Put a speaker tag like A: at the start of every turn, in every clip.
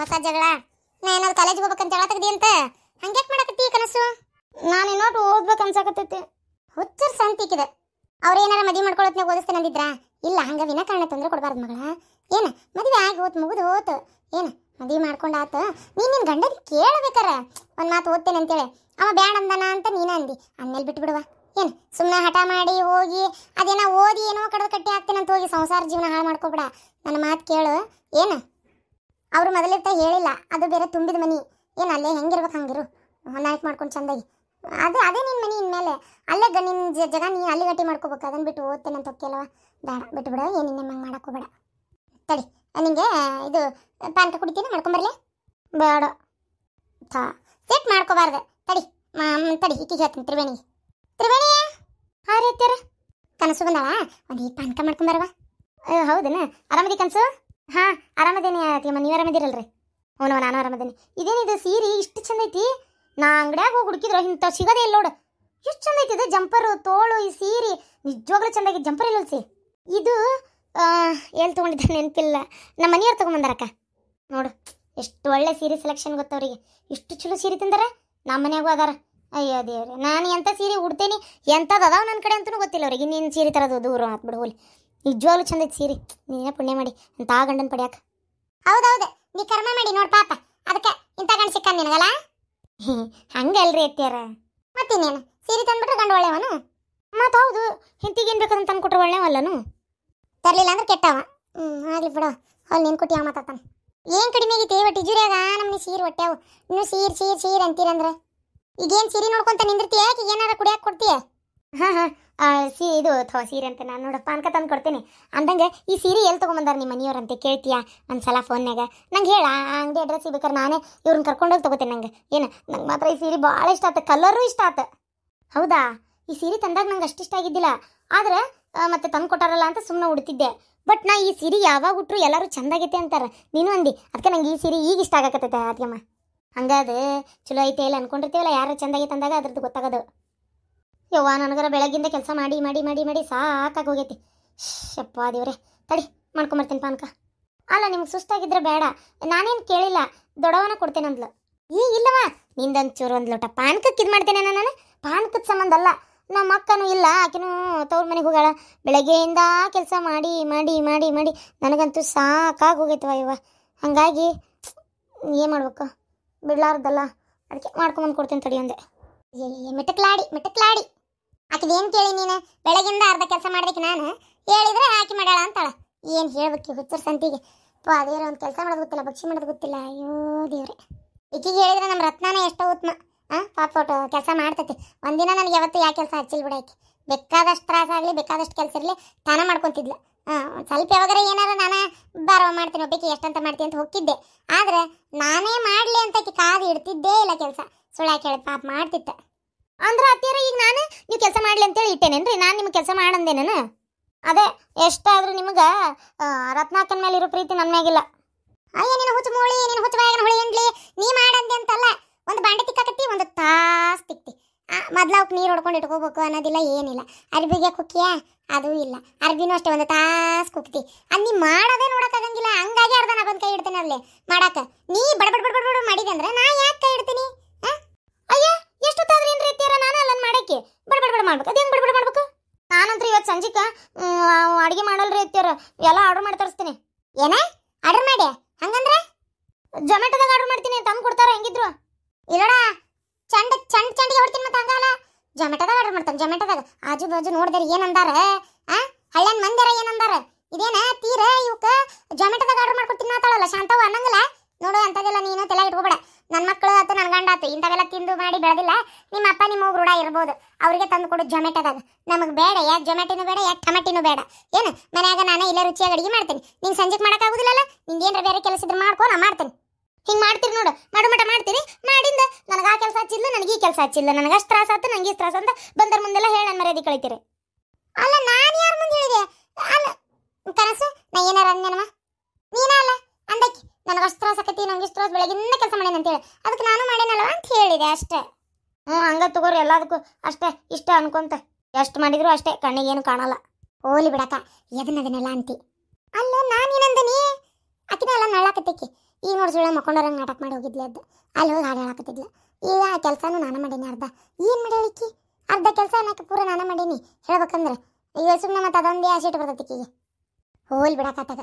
A: ಹೊಸ ಜಗಳ ನಾ ಏನಾದ್ರು ಕಾಲೇಜ್ ಹೋಗ್ಬೇಕಂತ ಹೇಳತ್ತಗದಿ ಅಂತ ಹಂಗ್ಯಾಕ್ ಮಾಡಕತ್ತಿ ಕನಸು ನಾನು ಇನ್ನೊಟ್ಟು ಓದ್ಬೇಕು ಅನ್ಸಾಕತ್ತೈತಿ ಹುಚ್ಚರ್ ಸಂತಿಕ್ಕಿದೆ ಅವ್ರು ಏನಾರ ಮದುವೆ ಮಾಡ್ಕೊಳತ್ನಾಗ ಓದಿಸ್ತೇನೆ ಅಂದಿದ್ರ ಇಲ್ಲ ಹಂಗ ಕಾರಣ ತೊಂದರೆ ಕೊಡಬಾರ್ದು ಮಗಳ ಏನ ಮದುವೆ ಆಗಿ ಹೋತು ಮುಗಿದು ಹೋತು ಏನ ಮದುವೆ ಮಾಡ್ಕೊಂಡಾತ ನೀನು ನಿನ್ನ ಗಂಡನಿಗೆ ಕೇಳಬೇಕಾರ ಒಂದು ಮಾತು ಓದ್ತೇನೆ ಅಂತೇಳಿ ಅವ ಬ್ಯಾಡ ಅಂದನ ಅಂತ ನೀನ ಅಂದಿ ಅಂದ್ಮೇಲೆ ಬಿಟ್ಬಿಡುವ ಏನು ಸುಮ್ಮನೆ ಹಠ ಮಾಡಿ ಹೋಗಿ ಅದೇನೋ ಓದಿ ಏನೋ ಕಡದ ಕಟ್ಟಿ ಹಾಕ್ತೇನೆ ಅಂತ ಹೋಗಿ ಸಂಸಾರ ಜೀವನ ಹಾಳು ಮಾಡ್ಕೊಬಿಡ ನನ್ನ ಮಾತು ಕೇಳು ಏನು ಅವರು ಮೊದಲಿರ್ತಾ ಹೇಳಿಲ್ಲ ಅದು ಬೇರೆ ತುಂಬಿದ ಮನಿ ಏನು ಅಲ್ಲೇ ಹೆಂಗಿರ್ಬೇಕು ಹಂಗಿರು ಹೊಂದಾಣಿಕೆ ಮಾಡ್ಕೊಂಡು ಚಂದಾಗಿ ಅದೇ ಅದೇ ನಿನ್ನ ಮನೆ ಇನ್ಮೇಲೆ ಅಲ್ಲೇ ಗ ನಿನ್ನ ಜಗ ನೀ ಅಲ್ಲಿ ಗಟ್ಟಿ ಮಾಡ್ಕೋಬೇಕು ಅದನ್ನು ಬಿಟ್ಟು ಓದ್ತೇನೆ ಅಂತ ಹೊಕ್ಕೇಲವ ಬೇಡ ಬಿಟ್ಟು ಬಿಡ ಏನು ನಿನ್ನ ಬೇಡ ತಡಿ ನಿಂಗೆ ಇದು ಪಾನ್ಕ ಕುಡಿತೀನಿ ಮಾಡ್ಕೊಂಬರ್ಲಿ ಬೇಡ ಥಾ ಸೆಟ್ ಮಾಡ್ಕೋಬಾರ್ದು ತಡಿ ತಡಿ ಈಕಿಗೆ ಹೇಳ್ತೀನಿ ತ್ರಿವೇಣಿ ತ್ರಿವೇಣಿ ಹಾಂ ರೀ
B: ಕನಸು ಬಂದಾಳ ಒಂದು ಈ ಪಾನ್ಕ ಮಾಡ್ಕೊಂಬರ್ವಾ ಹೌದನ ಆರಾಮದಿ ಕನಸು ಹಾಂ ಆರಾಮದೇನಿ ಅತ್ತಿಯಮ್ಮ ನೀವು ಆರಾಮದಿರಲ್ರಿ ಹ್ಞೂ ನಾನು ಆರಾಮದೇನಿ ಇದೇನಿದು ಸೀರೆ ಇಷ್ಟು ಚಂದ ಐತಿ ನಾ ಅಂಗಡ್ಯಾಗ ಹೋಗಿ ಹುಡುಕಿದ್ರು ಇಂತ ಸಿಗೋದೇ ಇಲ್ಲ ನೋಡು ಎಷ್ಟು ಚಂದ ಐತಿ ಇದು ಜಂಪರು ತೋಳು ಈ ಸೀರೆ ನಿಜವಾಗ್ಲೂ ಚಂದಾಗಿ ಜಂಪರ್ ಇಲ್ಲ ಸಿ ಇದು ಎಲ್ಲಿ ತೊಗೊಂಡಿದ್ದೆ ನೆನಪಿಲ್ಲ ನಮ್ಮ ಮನೆಯವ್ರು ತೊಗೊಂಬಂದಾರಕ್ಕ ನೋಡು ಎಷ್ಟು ಒಳ್ಳೆ ಸೀರೆ ಸೆಲೆಕ್ಷನ್ ಗೊತ್ತವ್ರಿಗೆ ಇಷ್ಟು ಚಲೋ ಸೀರೆ ತಿಂದಾರ ನಮ್ಮ ಮನೆಯಾಗೂ ಅದಾರ ಅಯ್ಯೋ ದೇವ್ರಿ ನಾನು ಎಂಥ ಸೀರೆ ಉಡ್ತೇನೆ ಎಂಥದ್ದು ಅದಾವ ನನ್ನ ಕಡೆ ಅಂತಲೂ ಗೊತ್ತಿಲ್ಲ ಅವ್ರಿಗೆ ಇನ್ನೇನು ಸೀರೆ ತರೋದು ದೂರ ಬಿಡು ಹೋಲಿ ನಿಜವಾಗ್ಲೂ ಚಂದ ಐತಿ ಸೀರೆ ನೀನೇ ಪುಣ್ಯ ಮಾಡಿ ಅಂತ ಗಂಡನ್ ಗಂಡನ ಪಡ್ಯಾಕ ಹೌದೌದು ನೀ ಕರ್ಮ ಮಾಡಿ ನೋಡ್ ಪಾಪ ಅದಕ್ಕೆ ಇಂಥ ಗಂಡ ಸಿಕ್ಕ ನಿನಗಲ್ಲ ಹಂಗಲ್ರಿ ಎತ್ತಿಯರ ಮತ್ತಿನ್ನೇನು ಸೀರೆ ತಂದ್ಬಿಟ್ರೆ ಗಂಡ ಒಳ್ಳೆಯವನು ಮತ್ತೆ ಹೌದು ಹೆಂಡತಿಗೆ ಏನು ಬೇಕಾದಂತ ತಂದ್ಕೊಟ್ರೆ ಒಳ್ಳೆಯವಲ್ಲನು ತರಲಿಲ್ಲ ಅಂದ್ರೆ ಕೆಟ್ಟವ ಹ್ಞೂ ಆಗಲಿ ಬಿಡು ಅವ ನಿನ್
A: ಕುಟ್ಟಿ ಮಾತಾಡ್ತಾನೆ ಏನು ಕಡಿಮೆ ಆಗೈತಿ ಒಟ್ಟು ಇಜುರಿಯಾಗ ನಮ್ಮನೆ ಸೀರೆ ಹೊಟ್ಟೆವು ನೀವು ಸೀರೆ ಸೀರೆ ಸೀರೆ ಅಂತೀರಂದ್ರೆ
B: ಈಗೇನು ಸೀರೆ ನೋಡ್ಕೊಂತ ನಿಂದಿರ್ತೀಯ ಏನಾರ ಕುಡಿಯಾಕೆ ಕೊಡ್ತೀಯ ಹಾಂ ಹಾಂ ಸಿ ಇದು ಅಥವಾ ಸೀರೆ ಅಂತ ನಾನು ನೋಡಪ್ಪ ಅನ್ಕ ತಂದು ಕೊಡ್ತೀನಿ ಅಂದಂಗೆ ಈ ಸೀರೆ ಎಲ್ಲಿ ತೊಗೊಂಬಂದಾರ ನಿಮ್ಮ ಮನೆಯವ್ರಂತೆ ಕೇಳ್ತೀಯಾ ಒಂದು ಸಲ ಫೋನ್ನಾಗ ನಂಗೆ ಹೇಳ ಆ ಅಂಗಡಿ ಅಡ್ರೆಸ್ ಬೇಕಾದ್ರೆ ನಾನೇ ಇವ್ರನ್ನ ಕರ್ಕೊಂಡೋಗಿ ತೊಗೋತೀನಿ ನಂಗೆ ಏನು ನಂಗೆ ಮಾತ್ರ ಈ ಸೀರೆ ಭಾಳ ಇಷ್ಟ ಆಯ್ತು ಕಲರು ಇಷ್ಟ ಆಯ್ತು ಹೌದಾ ಈ ಸೀರೆ ತಂದಾಗ ನಂಗೆ ಇಷ್ಟ ಆಗಿದ್ದಿಲ್ಲ ಆದರೆ ಮತ್ತೆ ತಂದು ಕೊಟ್ಟಾರಲ್ಲ ಅಂತ ಸುಮ್ಮನೆ ಉಡ್ತಿದ್ದೆ ಬಟ್ ನಾ ಈ ಸೀರೆ ಯಾವಾಗ ಉಟ್ರು ಎಲ್ಲರೂ ಚಂದಾಗೈತೆ ಅಂತಾರೆ ನೀನು ಅಂದಿ ಅದಕ್ಕೆ ನಂಗೆ ಈ ಸೀರೆ ಈಗ ಇಷ್ಟ ಆಗಕತ್ತೈತೆ ಅದಕ್ಕಮ್ಮ ಹಂಗಾದ್ರೆ ಚಲೋ ಐತೆ ಇಲ್ಲ ಅನ್ಕೊಂಡಿರ್ತೀವಲ್ಲ ಯಾರು ಚಂದಾಗೈತೆ ತಂದಾಗ ಅದ್ರದ್ದು ಗೊತ್ತಾಗೋದು ಯವ್ವ ನನಗರ ಬೆಳಗ್ಗಿಂದ ಕೆಲಸ ಮಾಡಿ ಮಾಡಿ ಮಾಡಿ ಮಾಡಿ ಸಾಕಾಗಿ ಹೋಗೈತಿ ಶಪ್ಪ ದೇವ್ರೆ ತಡಿ ಮಾಡ್ಕೊಂಬರ್ತೀನಿ ಪಾನ್ಕ ಅಲ್ಲ ನಿಮ್ಗೆ ಸುಸ್ತಾಗಿದ್ರೆ ಬೇಡ ನಾನೇನು ಕೇಳಿಲ್ಲ ದೊಡವನ ಕೊಡ್ತೇನೆ ಅಂದ್ಲು ಈ ಇಲ್ಲವಾ ಚೂರು ಒಂದು ಲೋಟ ಪಾನ್ಕಕ್ಕೆ ಇದು ಮಾಡ್ತೇನೆ ನಾನು ಪಾನ್ಕದ ಸಂಬಂಧ ಅಲ್ಲ ನಮ್ಮ ಅಕ್ಕನೂ ಇಲ್ಲ ಆಕಿನೂ ತವ್ರ ಮನೆಗೆ ಹೋಗಾಳ ಬೆಳಗ್ಗೆಯಿಂದ ಕೆಲಸ ಮಾಡಿ ಮಾಡಿ ಮಾಡಿ ಮಾಡಿ ನನಗಂತೂ ಸಾಕಾಗಿ ಹೋಗೈತವ ಇವ ಹಂಗಾಗಿ ಏನು ಮಾಡ್ಬೇಕು ಬಿಡ್ಲಾರ್ದಲ್ಲ ಅದಕ್ಕೆ ಮಾಡ್ಕೊಂಬಂದು ಕೊಡ್ತೀನಿ ತಡಿ ಅಂದೆ ಮೆಟಕ್ಲಾಡಿ ಮೆಟಕ್ಲಾಡಿ ಆಕಿದ ಏನು ಕೇಳಿ ನೀನು ಬೆಳಗಿಂದ
A: ಅರ್ಧ ಕೆಲಸ ಮಾಡ್ದಕ್ಕೆ ನಾನು ಹೇಳಿದ್ರೆ ಹಾಕಿ ಮಾಡೋಣ ಅಂತಾಳ ಏನು ಹೇಳ್ಬೇಕು ಹುಚ್ಚರ್ ಸಂತಿಗೆ ಪೋ ಅದೇನೋ ಒಂದು ಕೆಲಸ ಮಾಡೋದು ಗೊತ್ತಿಲ್ಲ ಭಕ್ಷಿ ಮಾಡೋದು ಗೊತ್ತಿಲ್ಲ ಅಯ್ಯೋ ದೇವ್ರೆ ಈಕಿಗೆ ಹೇಳಿದ್ರೆ ನಮ್ಮ ರತ್ನಾನ ಎಷ್ಟೋ ಉತ್ತಮ ಹಾಂ ಪಾಪ ಕೆಲಸ ಮಾಡ್ತೈತಿ ಒಂದಿನ ನನಗೆ ಯಾವತ್ತು ಯಾವ ಕೆಲಸ ಹಚ್ಚಿಲ್ಲ ಬಿಡಾಕಿ ಬೇಕಾದಷ್ಟು ತ್ರಾಸ ಆಗಲಿ ಬೇಕಾದಷ್ಟು ಕೆಲಸ ಇರಲಿ ತಾನ ಮಾಡ್ಕೊತಿದ್ಲು ಹಾಂ ಸ್ವಲ್ಪ ಯಾವಾಗ್ರೆ ಏನಾರ ನಾನು ಬಾರೋ ಮಾಡ್ತೀನಿ ಒಬ್ಬಕ್ಕೆ ಎಷ್ಟಂತ ಮಾಡ್ತೀನಿ ಅಂತ ಹೋಗ್ತಿದ್ದೆ ಆದರೆ ನಾನೇ ಮಾಡಲಿ ಅಂತ ಕಾದು ಇಡ್ತಿದ್ದೇ ಇಲ್ಲ ಕೆಲಸ
B: ಸುಳ್ಳಾಕಿ ಹೇಳಿ ಪಾಪ ಮಾಡ್ತಿತ್ತು ಅಂದ್ರ ಹತ್ತಿರ ಈಗ ನಾನು ನೀವು ಕೆಲಸ ಮಾಡ್ಲಿ ಅಂತ ಹೇಳಿ ಇಟ್ಟೇನೇನ್ರಿ ನಾನು ನಿಮ್ಗೆ ಕೆಲಸ ಮಾಡಂದೇನೇನ ಅದೇ ಎಷ್ಟಾದ್ರೂ ನಿಮಗೆ ರತ್ನಾಕನ ಮೇಲೆ ಇರೋ ಪ್ರೀತಿ ನನ್ನ ಮ್ಯಾಗಿಲ್ಲ ಅಯ್ಯ ನೀನು ಹುಚ್ಚು ಮೂಳಿ ನೀನು ಹುಚ್ಚು ಬಾಯಗನ ಹುಳಿ ಎಂಡ್ಲಿ ನೀ ಮಾಡಂದೆ ಅಂತಲ್ಲ ಒಂದು ಬಾಂಡೆ ತಿಕ್ಕಾಕತ್ತಿ
A: ಒಂದು ತಾಸ್ ತಿಕ್ತಿ ಮೊದ್ಲು ಅವ್ಕೆ ನೀರು ಹೊಡ್ಕೊಂಡು ಇಟ್ಕೋಬೇಕು ಅನ್ನೋದಿಲ್ಲ ಏನಿಲ್ಲ ಅರ್ಬಿಗೆ ಕುಕ್ಕಿಯಾ ಅದು ಇಲ್ಲ ಅರ್ಬಿನೂ ಅಷ್ಟೇ ಒಂದು ತಾಸ್ ಕುಕ್ತಿ ಅದು ನೀ ಮಾಡೋದೇ ನೋಡೋಕ್ಕಾಗಂಗಿಲ್ಲ ಹಂಗಾಗಿ ಅರ್ಧ ನಾ ಬಂದು ಕೈ ಇಡ್ತೇನೆ ಅಲ್ಲಿ ಮಾಡಕ್ಕೆ ನೀ ಬಡ ಬಡ ಬಡ ಬಡ ಮಾಡಿದೆ ಅಂದ್ರೆ ನಾ ಯಾಕೆ ಕೈ ಇಡ್ತೀನಿ
B: ಅಯ್ಯೋ ಮಾಡ್ಬೇಕು ಅದು ಹೆಂಗೆ ಬಿಡ್ಬಿಡ ಮಾಡ್ಬೇಕು ನಾನಂತ್ರ ಇವತ್ತು ಸಂಜಿಕ ಅಡುಗೆ ಮಾಡಲ್ರಿ ಐತ್ಯಾರ ಎಲ್ಲ ಆರ್ಡರ್ ಮಾಡಿ ತರಿಸ್ತೀನಿ ಏನೇ ಆರ್ಡರ್ ಮಾಡಿ ಹಂಗಂದ್ರೆ ಜೊಮ್ಯಾಟೋದಾಗ ಆರ್ಡರ್ ಮಾಡ್ತೀನಿ ತಂದು ಕೊಡ್ತಾರ ಹೆಂಗಿದ್ರು ಇಲ್ಲಡ
A: ಚಂಡ ಚಂಡ್ ಚಂಡಿಗೆ ಹೊಡ್ತೀನಿ ಮತ್ತೆ ಹಂಗಲ್ಲ ಜೊಮ್ಯಾಟೋದಾಗ ಆರ್ಡರ್ ಮಾಡ್ತಾನೆ ಜೊಮ್ಯಾಟೋದಾಗ ಆಜು ಬಾಜು ನೋಡಿದ್ರೆ ಏನಂದಾರ ಆ ಹಳ್ಳಿಯನ್ ಮಂದಿರ ಏನಂದಾರ ಇದೇನ ತೀರ ಇವಕ್ಕೆ ಜೊಮ್ಯಾಟೋದಾಗ ಆರ್ಡರ್ ಮಾಡ್ಕೊಡ್ತೀನಿ ಮಾತಾಡಲ್ಲ ಶಾಂತವ ಅನ್ನಂಗಿಲ್ಲ ನೋಡು ಅಂಥದ್ದೆಲ್ಲ ನೀನು ತಲೆ ಇಟ್ಕೋಬೇಡ ನನ್ನ ಮಕ್ಕಳು ಆತು ನನ್ನ ಗಂಡ ಆತು ಇಂಥವೆಲ್ಲ ತಿಂದು ಮಾಡಿ ಬೆಳೆದಿಲ್ಲ ನಿಮ್ಮ ಅಪ್ಪ ನಿಮ್ಮ ರೂಢ ಇರ್ಬೋದು ಅವ್ರಿಗೆ ತಂದು ಕೊಡು ಜೊಮೆಟೋದಾಗ ನಮಗೆ ಬೇಡ ಯಾಕೆ ಜೊಮೆಟಿನೂ ಬೇಡ ಯಾಕೆ ಟಮಟಿನೂ ಬೇಡ ಏನು ಮನ್ಯಾಗ ನಾನು ಇಲ್ಲೇ ರುಚಿಯಾಗಿ ಅಡುಗೆ ಮಾಡ್ತೀನಿ ನೀನು ಸಂಜೆಗೆ ಮಾಡೋಕ್ಕಾಗೋದಿಲ್ಲಲ್ಲ
B: ಏನಾರ ಬೇರೆ ಕೆಲಸ ಇದ್ರೆ ಮಾಡ್ಕೊ ನಾ ಮಾಡ್ತೀನಿ ಹಿಂಗೆ ಮಾಡ್ತೀರಿ ನೋಡು ಮಾಡು ಮಟ ಮಾಡ್ತೀರಿ ಮಾಡಿಂದ ನನಗೆ ಆ ಕೆಲಸ ಹಚ್ಚಿಲ್ಲ ನನಗೆ ಈ ಕೆಲಸ ಹಚ್ಚಿಲ್ಲ ನನಗೆ ಅಷ್ಟು ತ್ರಾಸ ಆಯ್ತು ನನಗೆ ಈ ತ್ರಾಸ ಅಂತ ಬಂದರ ಮುಂದೆಲ್ಲ ಹೇಳ ಮರ್ಯಾದೆ ಕಳಿತೀರಿ ಅಲ್ಲ ನಾನು ಯಾರ್ ಮುಂದೆ ಹೇಳಿದೆ ಅಲ್ಲ ಕನಸು ನಾ ಏನಾರ ಅಂದೇನಮ್ಮ ನೀನ ಅಲ್ಲ ನನಗೆ ಅಷ್ಟು ತ್ರಾಸ ಆಕತಿ ನಂಗೆ ಇಷ್ಟು ತ್ರಾಸ ಬೆಳಗಿಂದ ಕೆಲಸ ಮಾಡೇನಿ ಅಂತೇಳಿ ಅದಕ್ಕೆ ನಾನು ಮಾಡೇನಲ್ವ ಅಂತ ಹೇಳಿದೆ ಅಷ್ಟೇ ಹ್ಞೂ ಹಂಗೆ ತಗೋರಿ ಎಲ್ಲದಕ್ಕೂ ಅಷ್ಟೇ ಇಷ್ಟ ಅನ್ಕೊಂತ ಎಷ್ಟು ಮಾಡಿದ್ರು ಅಷ್ಟೇ ಕಣ್ಣಿಗೇನು ಕಾಣಲ್ಲ ಹೋಲಿ ಬಿಡಕ್ಕ ಎದನ್ನ ಅದನ್ನೆಲ್ಲ ಅಂತಿ ಅಲ್ಲ ನಾನೇನಂದನಿ
A: ಅಕ್ಕಿನ ಎಲ್ಲ ನಳ್ಳಾಕತ್ತಕ್ಕಿ ಈಗ ನೋಡಿ ಸುಳ್ಳ ಮಕ್ಕೊಂಡವ್ರಂಗೆ ನಾಟಕ ಮಾಡಿ ಹೋಗಿದ್ಲಿ ಅದು ಅಲ್ಲಿ ಹೋಗಿ ಹಾಡು ಹೇಳಾಕತ್ತಿದ್ಲ ಈಗ ಆ ಕೆಲಸನೂ ನಾನು ಮಾಡೀನಿ ಅರ್ಧ ಏನು ಮಾಡ್ಯಾಳಿಕ್ಕಿ ಅರ್ಧ ಕೆಲಸ ಏನಕ್ಕೆ ಪೂರ ನಾನು ಮಾಡೀನಿ ಹೇಳ್ಬೇಕಂದ್ರೆ
B: ಈಗ ಸುಮ್ಮನೆ ಮತ್ತೆ ಅದೊಂದೇ ಆಸೆ ಇಟ್ಟು ಬರ್ತೈತಿ ಹೋಲ್ ಬಿಡಕತ್ತದ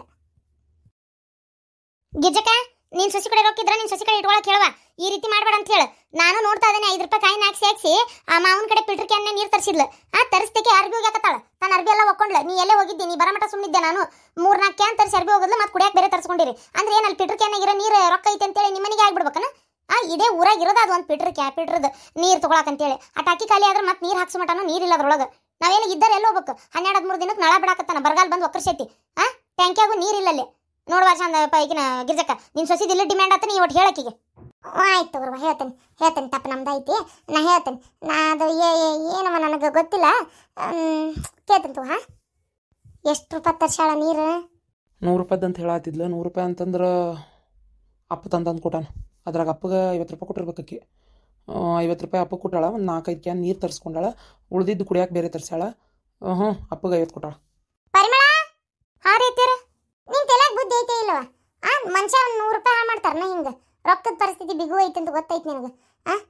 B: ಗಿಜಕ ನೀನ್ ಸಸಿ ಕಡೆ ರೊಕ್ಕಿದ್ರ ನೀನ್ ಸಸಿ ಕಡೆ ಇಟ್ಕೊಳಕ್ ಹೇಳುವ ಈ ರೀತಿ ಮಾಡಬೇಡ ಅಂತ ಹೇಳು ನಾನು ನೋಡ್ತಾ ಇದೇನೆ ಐದು ರೂಪಾಯಿ ಕಾಯಿ ಹಾಕ್ಸಿ ಹಾಕ್ಸಿ ಆ ಮಾವನ ಕಡೆ ಪಿಲ್ಟ್ರ್ ಕ್ಯಾನ್ ನೀರು ತರಿಸಿದ್ಲು ಆ ತರಿಸ್ತಕ್ಕೆ ಅರ್ಬಿ ಹಾಕತ್ತಾಳ ತನ್ನ ಅರ್ಬಿ ಎಲ್ಲ ಒಕ್ಕೊಂಡ್ಲ ನೀ ಎಲ್ಲೇ ಹೋಗಿದ್ದಿ ನೀ ಬರಮಟ ಸುಮ್ಮನಿದ್ದೆ ನಾನು ಮೂರ್ ನಾಲ್ಕು ಕ್ಯಾನ್ ತರಿಸಿ ಅರ್ಬಿ ಹೋಗೋದ್ಲ ಮತ್ತೆ ಕುಡಿಯಕ್ಕೆ ಬೇರೆ ತರಿಸ್ಕೊಂಡಿರಿ ಅಂದ್ರೆ ಏನಲ್ಲ ಅಲ್ಲಿ ಪಿಲ್ಟ್ರ್ ಕ್ಯಾನ್ ಇರೋ ನೀರು ರೊಕ್ಕ ಐತೆ ಅಂತೇಳಿ ನಿಮ್ಮನಿಗೆ ಆಗ್ಬಿಡ್ಬೇಕನ ಆ ಇದೇ ಊರಾಗ ಇರೋದು ಅದು ಒಂದು ಪಿಟ್ರ್ ಕ್ಯಾ ಪಿಟ್ರದ್ದು ನೀರು ತೊಗೊಳಕಂತೇಳಿ ಆ ಟಾಕಿ ಖಾಲಿ ಆದ್ರೆ ಮತ್ತೆ ನೀರು ಹಾಕ್ಸೋ ನೀರ್ ನೀರಿಲ್ಲ ಅದ್ರೊಳಗೆ ನಾವೇನು ಇದ್ದಾರೆ ಎಲ್ಲ ಹೋಗ್ಬೇಕು ಹನ್ನೆರಡು ಹದಿಮೂರು ದಿನಕ್ಕೆ ನಳ ಬಿಡಾಕತ್ತಾನ ಬರಗಾಲ ಬಂದು ಒಕ್ಕರ್ಸೈತಿ ಆ ಟ್ಯಾಂಕಿಯಾಗು ನೀರಿಲ್ಲ ಅಲ್ಲಿ ನೋಡುವ ಚಂದ ಈಗಿನ ಗಿರ್ಜಕ್ಕ ನಿನ್ನ ಸೊಸಿದ ಇಲ್ಲಿ ಡಿಮ್ಯಾಂಡ್ ಆತ ನೀ ಇವತ್ತು ಹೇಳಕ್ಕಿಗೆ ಆಯ್ತು ಗುರುವ ಹೇಳ್ತೇನೆ ಹೇಳ್ತೇನೆ ತಪ್ಪು
A: ನಮ್ದು ಐತಿ ನಾ ಹೇಳ್ತೇನೆ ನಾ ಅದು ಏನವ ನನಗೆ ಗೊತ್ತಿಲ್ಲ ಕೇಳ್ತೇನೆ ತೂ ಹಾ
C: ಎಷ್ಟು ರೂಪಾಯಿ ತರ್ಸಾಳ ನೀರು ನೂರು ರೂಪಾಯ್ದು ಅಂತ ಹೇಳತ್ತಿದ್ಲ ನೂರು ರೂಪಾಯಿ ಅಂತಂದ್ರೆ ಅಪ್ಪ ತಂದಂದು ಕೊಟ್ಟಾನ ಅದ್ರಾಗ ಅಪ್ಪಗೆ ಐವತ್ತು ರೂಪಾಯಿ ಕೊಟ್ಟಿರ್ಬೇಕಿ ಐವತ್ತು ರೂಪಾಯಿ ಅಪ್ಪ ಕೊಟ್ಟಾಳ ಒಂದು ನಾಲ್ಕೈದು ಕ್ಯಾನ್ ನೀರು ತರಿಸ್ಕೊಂಡಾಳ ಉಳ್ದಿದ್ದು ಕುಡಿಯೋಕೆ ಬೇರೆ ತರಿಸ್ಯಾಳ ಹ್ಞೂ ಅಪ್ಪಗೆ ಐವತ್ತು ಕೊಟ್ಟಾಳ
A: ಪರಿಮಳ ಮನುಷ್ಯ ಒಂದು ನೂರು ರೂಪಾಯಿ ಹಾಳು ನಾ ಹಿಂಗೆ ರೊಕ್ಕದ ಪರಿಸ್ಥಿತಿ ಬಿಗು ಐತೆ ಅಂತ ಗೊತ್ತೈತೆ ನಿನಗೆ ಹಾಂ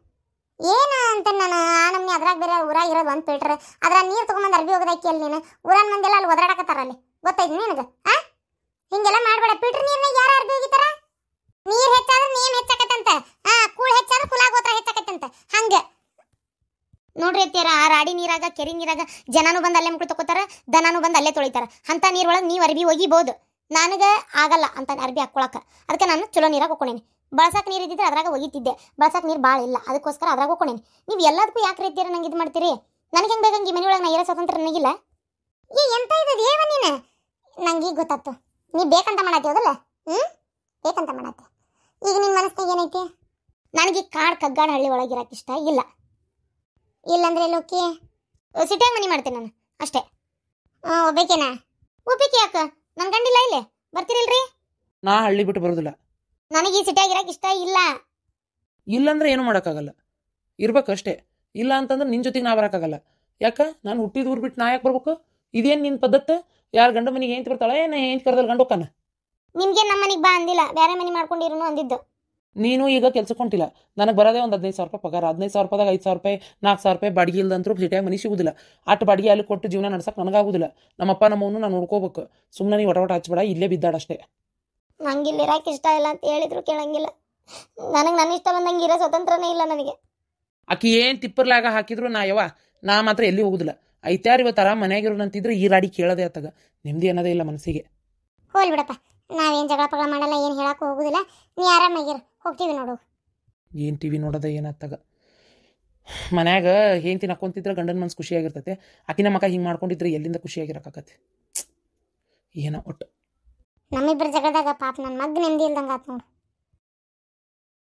A: ಏನು ಅಂತ ನಾನು ಆ ನಮ್ನಿ ಅದ್ರಾಗ ಬೇರೆ ಊರಾಗ ಇರೋದು ಒಂದು ಪೇಟ್ರ ಅದ್ರ ನೀರು ತೊಗೊಂಬಂದು ಅರ್ಬಿ ಹೋಗೋದಕ್ಕೆ ಅಲ್ಲಿ ನೀನು ಊರನ್ ಮಂದಿಲ್ಲ ಅಲ್ಲಿ ಒದರಾಡಕತ್ತಾರ ಅಲ್ಲಿ ಗೊತ್ತೈತಿ ನಿನಗೆ ಆ ಹಿಂಗೆಲ್ಲ ಮಾಡಬೇಡ ಪೀಟ್ರ್ ನೀರ್ನಾಗ ಯಾರು ಅರ್ಬಿ ಹೋಗಿತಾರ ನೀರು ಹೆಚ್ಚಾದ್ರೆ ನೇಮ್ ಹೆಚ್ಚಾಕತ್ತಂತ ಹಾಂ ಕೂಳು ಹೆಚ್ಚಾದ್ರೆ ಕುಲಾ ಗೋತ್ರ ಹೆಚ್ಚಾಕತ್ತಂತ
B: ಹಂಗೆ ನೋಡ್ರಿ ಅತ್ತಿಯರ ಆ ರಾಡಿ ನೀರಾಗ ಕೆರೆ ನೀರಾಗ ಜನಾನು ಬಂದು ಅಲ್ಲೇ ಮುಕ್ಳು ತಗೋತಾರ ದನನೂ ಬಂದು ಅಲ್ಲೇ ತೊಳಿತಾರ ಅಂತ ನೀರೊಳಗೆ ನೀವು ಅರ್ಬಿ ಒಗಿಬೋದು ನನಗೆ ಆಗಲ್ಲ ಅಂತ ಅರ್ಬಿ ಹಾಕ್ಕೊಳಕ್ಕೆ ಅದಕ್ಕೆ ನಾನು ಚಲೋ ನೀರಾಗ ಹಾಕೊಂಡೇನಿ ಬಳಸಕ್ಕೆ ನೀರು ಇದ್ದಿದ್ರೆ ಅದ್ರಾಗ ಒಗಿತಿದ್ದೆ ಬಳಸಕ್ಕೆ ನೀರು ಭಾಳ ಇಲ್ಲ ಅದಕ್ಕೋಸ್ಕರ ಅದ್ರಾಗ ಹೋಕೊಂಡೇನಿ ನೀವು ಎಲ್ಲದಕ್ಕೂ ಯಾಕೆ ರೀತಿಯರ ನಂಗೆ ಇದು ಮಾಡ್ತೀರಿ ನನಗೆ ಹೆಂಗೆ ಬೇಕಂಗೆ ಈ ಮನೆಯೊಳಗೆ ನಾ ಇರೋ ಸ್ವತಂತ್ರ ನನಗಿಲ್ಲ ಈ ಎಂತ ಇದೆ ದೇವ ನೀನು ನಂಗೆ ಈಗ ಗೊತ್ತಾಯ್ತು ನೀ ಬೇಕಂತ ಮಾಡತ್ತೆ ಹೌದಲ್ಲ ಹ್ಞೂ ಬೇಕಂತ ಮಾಡತ್ತೆ ಈಗ ನಿನ್ನ ಮನಸ್ಸಿಗೆ ಏನೈತಿ ನನಗೆ ಕಾಡು ಕಗ್ಗಾಣ ಹಳ್ಳಿ ಇರೋಕೆ ಇಷ್ಟ ಇಲ್ಲ ಇಲ್ಲಂದ್ರೆ ಲೋಕಿ ಸಿಟಿಯಾಗ ಮನೆ ಮಾಡ್ತೀನಿ ನಾನು ಅಷ್ಟೇ ಒಬ್ಬೇಕೇನಾ ಒಬ್ಬೇಕೆ ಯಾಕೆ ನನ್ ಗಂಡಿಲ್ಲ ಇಲ್ಲೇ ಬರ್ತೀರಿಲ್ರಿ ನಾ
C: ಹಳ್ಳಿ ಬಿಟ್ಟು ಬರೋದಿಲ್ಲ ನನಗೆ ಈ ಸಿಟಿಯಾಗಿರಕ್ಕೆ ಇಷ್ಟ ಇಲ್ಲ ಇಲ್ಲಂದ್ರೆ ಏನು ಮಾಡೋಕ್ಕಾಗಲ್ಲ ಇರ್ಬೇಕಷ್ಟೇ ಇಲ್ಲ ಅಂತಂದ್ರೆ ನಿನ್ನ ಜೊತೆಗೆ ನಾ ಬರೋಕ್ಕಾಗಲ್ಲ ಯಾಕ ನಾನು ಹುಟ್ಟಿದ ಊರ್ ಬಿಟ್ಟು ನಾ ಯಾಕೆ ಬರ್ಬೇಕು ಇದೇನು ನಿನ್ ಪದ್ಧತಿ ಯಾರು ಗಂಡ ಮನೆಗೆ ಏನ್ ಬರ್ತಾಳೆ ಏನು ಹೆಂಡ್ತಿ ಕರೆದಲ್ಲಿ ಗಂಡ ಹೋಗ್ತಾನೆ ನಿಮ್ಗೆ ನಮ್ಮ ಮನೆಗೆ ಬಾ ಅಂದಿಲ್ಲ ಬೇರೆ ಮನೆ ಮಾಡ್ಕೊಂಡಿರೋನು ಅಂದಿದ್ದು ನೀನು ಈಗ ಕೆಲ್ಸಕ್ಕೆ ಹೊಂಟಿಲ್ಲ ನನಗೆ ಬರೋದೇ ಒಂದು ಹದಿನೈದು ಸಾವಿರ ರೂಪಾಯಿ ಪಗಾರ ಹದಿನೈದು ಸಾವಿರ ರೂಪಾಯಿದಾಗ ಐದು ಸಾವಿರ ರೂಪಾಯಿ ನಾಲ್ಕು ಸಾವಿರ ರೂಪಾಯಿ ಬಾಡಿಗೆ ಇಲ್ದಂತರೂ ಸಿಟಿಯಾಗಿ ಮನೆ ಸಿಗುದಿಲ್ಲ ಅಟ್ಟು ಬಾಡಿಗೆ ಅಲ್ಲಿ ಕೊಟ್ಟು ಜೀವನ ನಡ್ಸಕ್ಕೆ ನನಗಾಗುದಿಲ್ಲ ನಮ್ಮಪ್ಪ ನಮ್ಮವನು ನಾನು ನೋಡ್ಕೋಬೇಕು ಸುಮ್ಮನೆ ನೀವು ಒಟವಟ ಹಚ್ಬೇಡ ಇಲ್ಲೇ ಅಷ್ಟೇ
B: ನಂಗೆ ಇಲ್ಲಿ ಇರಕ್ಕೆ ಇಷ್ಟ ಇಲ್ಲ ಅಂತ ಹೇಳಿದ್ರು ಕೇಳಂಗಿಲ್ಲ ನನಗೆ ನನ್ನ ಇಷ್ಟ ಬಂದಂಗೆ ಇರೋ ಸ್ವತಂತ್ರನೇ ಇಲ್ಲ ನನಗೆ
C: ಆಕಿ ಏನು ತಿಪ್ಪರ್ಲಾಗ ಹಾಕಿದ್ರು ನಾ ಯಾವ ನಾ ಮಾತ್ರ ಎಲ್ಲಿ ಹೋಗುದಿಲ್ಲ ಐತಾರು ಇವತ್ತರ ಅಂತಿದ್ರೆ ಈ ರಾಡಿ ಕೇಳೋದೇ ಆತಾಗ ನೆಮ್ಮದಿ ಏನದೇ ಇಲ್ಲ ಮನಸ್ಸಿಗೆ
A: ಹೋಲ್ ನಾವೇನು ಜಗಳ ಪಗಳ ಮಾಡಲ್ಲ ಏನು ಹೇಳಕ್ಕೆ ಹೋಗೋದಿಲ್ಲ ನೀ ಆರಾಮಾಗಿರು ಹೋಗ್ತೀವಿ ನೋಡು
C: ಏನು ವಿ ನೋಡೋದ ಏನಾಗ್ತಾಗ ಮನ್ಯಾಗ ಏನು ತಿನ್ನಕೊಂತಿದ್ರೆ ಗಂಡನ ಮನ್ಸು ಖುಷಿಯಾಗಿರ್ತೈತೆ ಆಕಿನ ಮಕ ಹಿಂಗೆ ಮಾಡ್ಕೊಂಡಿದ್ರೆ ಎಲ್ಲಿಂದ ಖುಷಿಯಾಗಿರಕ್ಕಾಗತ್ತೆ ಏನೋ ಒಟ್ಟು
A: ನಮ್ಮಿಬ್ಬರ ಜಗಳದಾಗ ಪಾಪ ನನ್ನ ಮಗ್ ನೆಮ್ಮದಿ ಇಲ್ದಂಗೆ ಆತು ನೋಡು